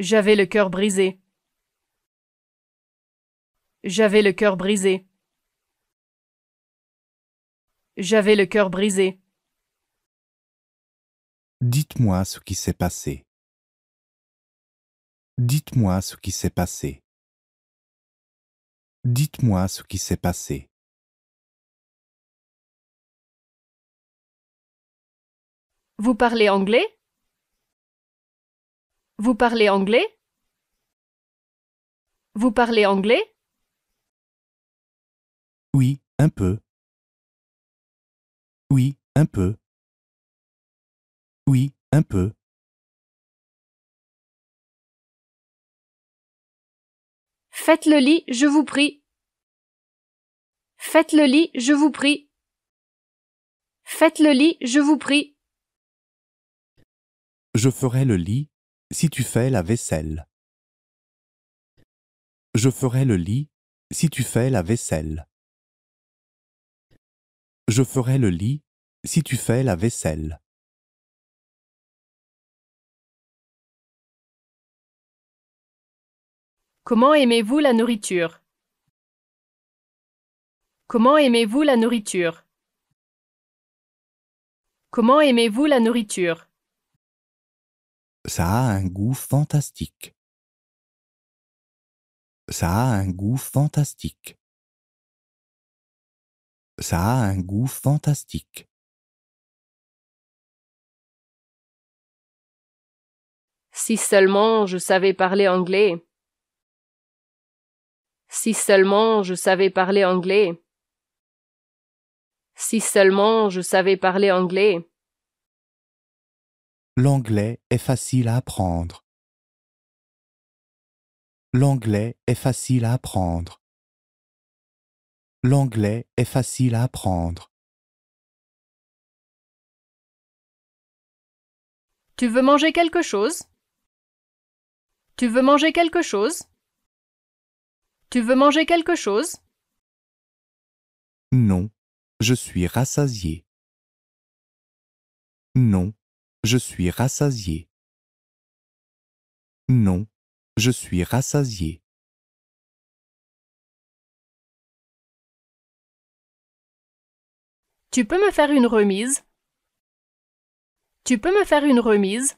J'avais le cœur brisé. J'avais le cœur brisé. J'avais le cœur brisé. Dites-moi ce qui s'est passé. Dites-moi ce qui s'est passé. Dites-moi ce qui s'est passé. Vous parlez anglais vous parlez anglais Vous parlez anglais Oui, un peu. Oui, un peu. Oui, un peu. Faites le lit, je vous prie. Faites le lit, je vous prie. Faites le lit, je vous prie. Je ferai le lit, si tu fais la vaisselle. Je ferai le lit si tu fais la vaisselle. Je ferai le lit si tu fais la vaisselle. Comment aimez-vous la nourriture Comment aimez-vous la nourriture Comment aimez-vous la nourriture ça a un goût fantastique. Ça a un goût fantastique. Ça a un goût fantastique. Si seulement je savais parler anglais. Si seulement je savais parler anglais. Si seulement je savais parler anglais. L'anglais est facile à apprendre. L'anglais est facile à apprendre. L'anglais est facile à apprendre. Tu veux manger quelque chose Tu veux manger quelque chose Tu veux manger quelque chose Non, je suis rassasié. Non, je suis rassasié. Non, je suis rassasié. Tu peux me faire une remise Tu peux me faire une remise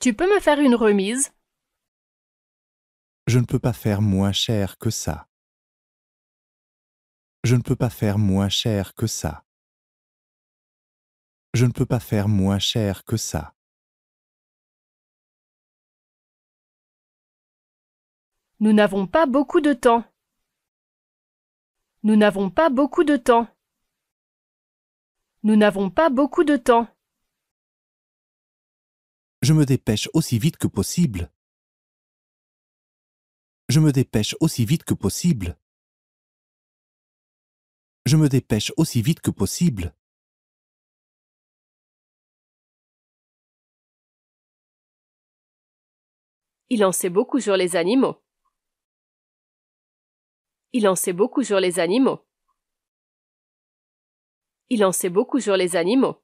Tu peux me faire une remise Je ne peux pas faire moins cher que ça. Je ne peux pas faire moins cher que ça je ne peux pas faire moins cher que ça. Nous n'avons pas beaucoup de temps. Nous n'avons pas beaucoup de temps. Nous n'avons pas beaucoup de temps. Je me dépêche aussi vite que possible. Je me dépêche aussi vite que possible. Je me dépêche aussi vite que possible. Il en sait beaucoup sur les animaux. Il en sait beaucoup sur les animaux. Il en sait beaucoup sur les animaux.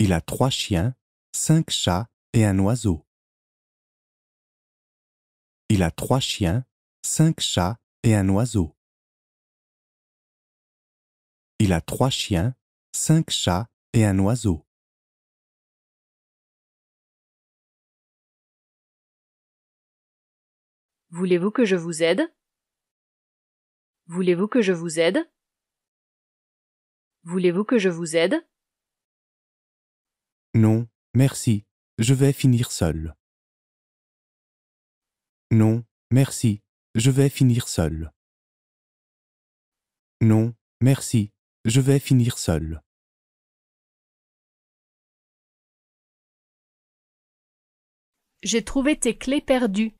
Il a trois chiens, cinq chats et un oiseau. Il a trois chiens, cinq chats et un oiseau. Il a trois chiens, cinq chats et un oiseau. Voulez-vous que je vous aide Voulez-vous que je vous aide Voulez-vous que je vous aide Non, merci. Je vais finir seul. Non, merci. Je vais finir seul. Non, merci. Je vais finir seul. J'ai trouvé tes clés perdues.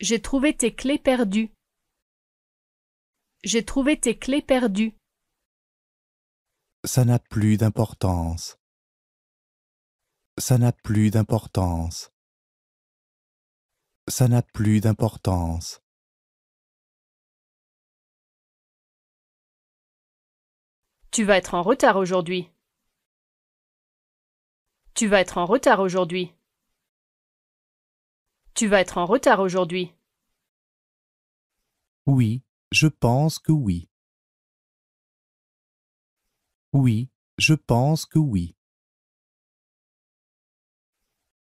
J'ai trouvé tes clés perdues. J'ai trouvé tes clés perdues. Ça n'a plus d'importance. Ça n'a plus d'importance. Ça n'a plus d'importance. Tu vas être en retard aujourd'hui. Tu vas être en retard aujourd'hui. Tu vas être en retard aujourd'hui. Oui, je pense que oui. Oui, je pense que oui.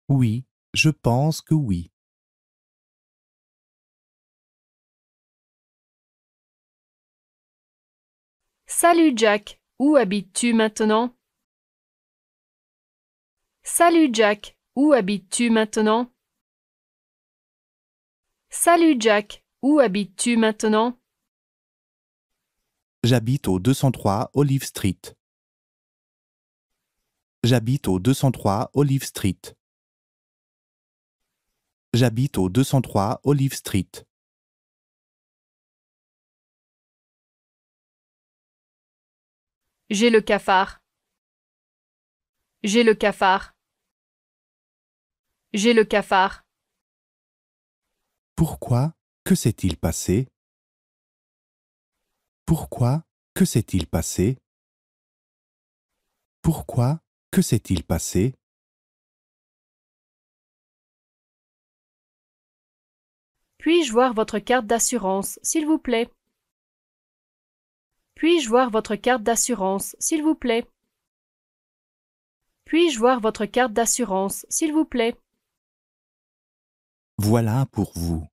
Oui, je pense que oui. Salut Jack, où habites-tu maintenant Salut Jack, où habites-tu maintenant Salut Jack, où habites-tu maintenant J'habite au 203 Olive Street. J'habite au 203 Olive Street. J'habite au 203 Olive Street. J'ai le cafard. J'ai le cafard. J'ai le cafard. Pourquoi Que s'est-il passé Pourquoi Que s'est-il passé Pourquoi Que s'est-il passé Puis-je voir votre carte d'assurance, s'il vous plaît Puis-je voir votre carte d'assurance, s'il vous plaît Puis-je voir votre carte d'assurance, s'il vous plaît voilà pour vous.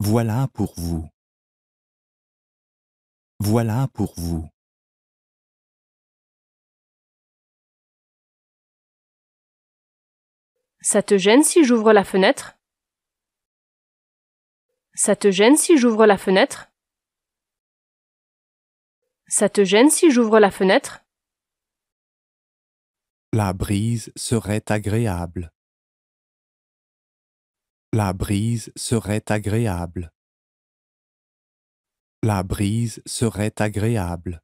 Voilà pour vous. Voilà pour vous. Ça te gêne si j'ouvre la fenêtre Ça te gêne si j'ouvre la fenêtre Ça te gêne si j'ouvre la fenêtre La brise serait agréable. La brise serait agréable. La brise serait agréable.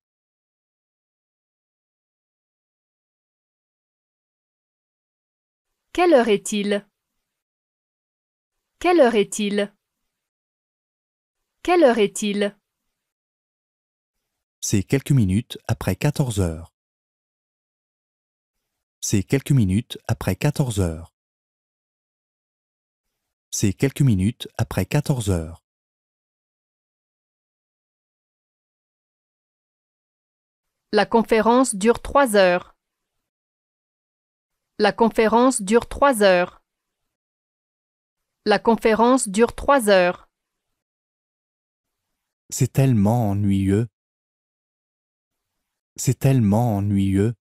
Quelle heure est-il Quelle heure est-il Quelle heure est-il C'est quelques minutes après quatorze heures. C'est quelques minutes après quatorze heures. C'est quelques minutes après quatorze heures. La conférence dure trois heures. La conférence dure trois heures. La conférence dure trois heures. C'est tellement ennuyeux. C'est tellement ennuyeux.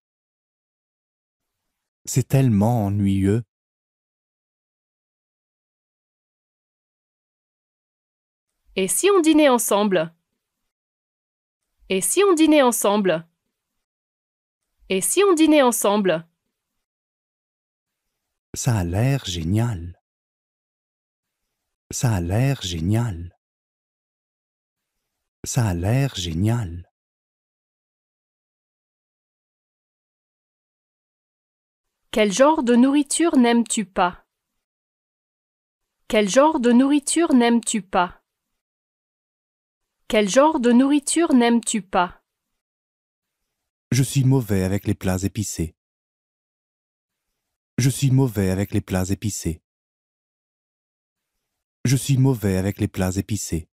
C'est tellement ennuyeux. Et si on dînait ensemble Et si on dînait ensemble Et si on dînait ensemble Ça a l'air génial. Ça a l'air génial. Ça a l'air génial. Quel genre de nourriture n'aimes-tu pas Quel genre de nourriture n'aimes-tu pas quel genre de nourriture n'aimes-tu pas Je suis mauvais avec les plats épicés. Je suis mauvais avec les plats épicés. Je suis mauvais avec les plats épicés.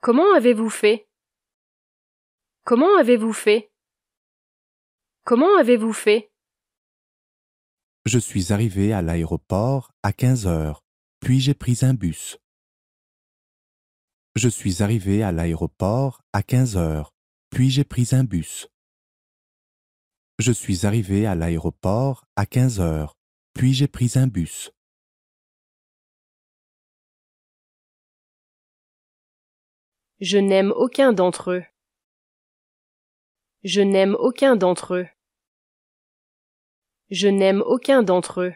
Comment avez-vous fait Comment avez-vous fait Comment avez-vous fait Je suis arrivé à l'aéroport à 15 heures puis j'ai pris un bus. Je suis arrivé à l'aéroport à quinze heures, puis j'ai pris un bus. Je suis arrivé à l'aéroport à quinze heures, puis j'ai pris un bus. Je n'aime aucun d'entre eux. Je n'aime aucun d'entre eux. Je n'aime aucun d'entre eux.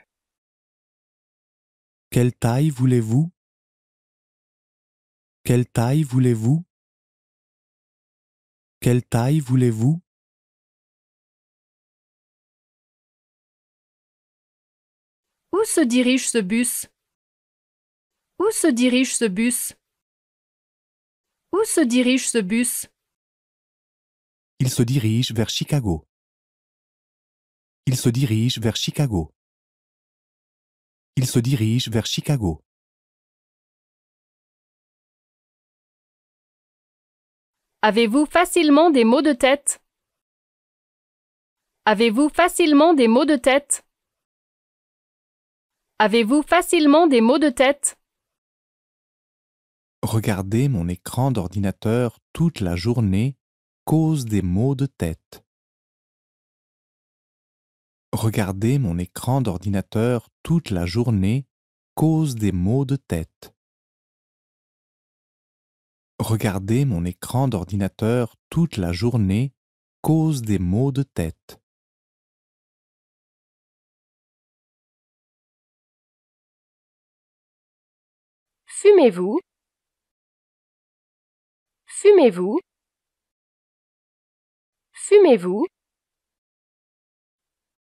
Quelle taille voulez-vous Quelle taille voulez-vous Quelle taille voulez-vous Où se dirige ce bus Où se dirige ce bus Où se dirige ce bus Il se dirige vers Chicago. Il se dirige vers Chicago il se dirige vers Chicago. Avez-vous facilement des maux de tête Avez-vous facilement des maux de tête Avez-vous facilement des maux de tête Regardez mon écran d'ordinateur toute la journée cause des maux de tête. Regardez mon écran d'ordinateur toute la journée cause des maux de tête. Regardez mon écran d'ordinateur toute la journée cause des maux de tête. Fumez-vous Fumez-vous Fumez-vous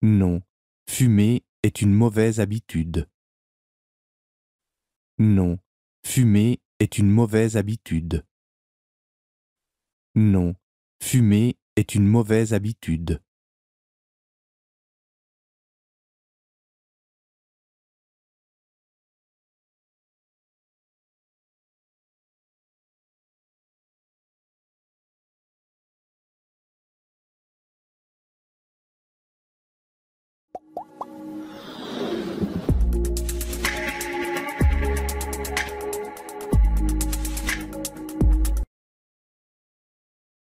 non, fumer est une mauvaise habitude. Non, fumer est une mauvaise habitude. Non, fumer est une mauvaise habitude.